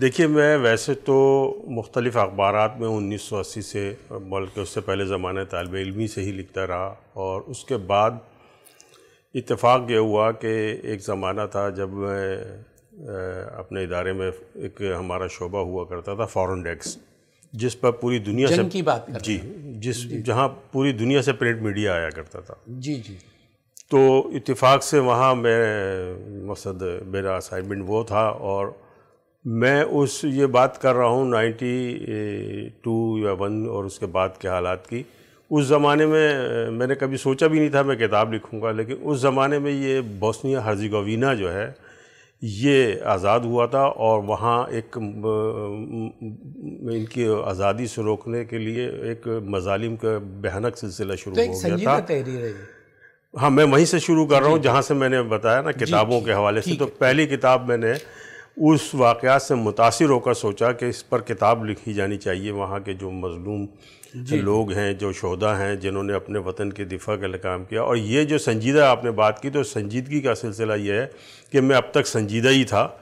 देखिए मैं वैसे तो मुख्तलिफ़ अखबार में उन्नीस सौ अस्सी से बल्कि उससे पहले ज़माने तलब इलमी से ही लिखता रहा और उसके बाद इतफ़ाक़ यह हुआ कि एक ज़माना था जब मैं अपने इदारे में एक हमारा शोबा हुआ करता था फॉरेन डेस्क जिस पर पूरी दुनिया से की बात कर जी जिस जहाँ पूरी दुनिया से प्रिंट मीडिया आया करता था जी जी तो इतफ़ाक़ से वहाँ मैं मकसद मेरा असाइनमेंट वो था और मैं उस ये बात कर रहा हूँ नाइन्टी टू या वन और उसके बाद के हालात की उस ज़माने में मैंने कभी सोचा भी नहीं था मैं किताब लिखूँगा लेकिन उस ज़माने में ये बोस्निया हर्जिगोवीना जो है ये आज़ाद हुआ था और वहाँ एक इनकी आज़ादी से रोकने के लिए एक मजालिम का बहनक सिलसिला शुरू तो हो गया था हाँ मैं वहीं से शुरू कर रहा हूँ जहाँ से मैंने बताया ना किताबों के हवाले से तो पहली किताब मैंने उस वाक़ से मुतासर होकर सोचा कि इस पर किताब लिखी जानी चाहिए वहाँ के जो मजलूम लोग हैं जो शहदा हैं जिन्होंने अपने वतन के दिफा का काम किया और ये जो संजीदा आपने बात की तो संजीदगी का सिलसिला ये है कि मैं अब तक संजीदा ही था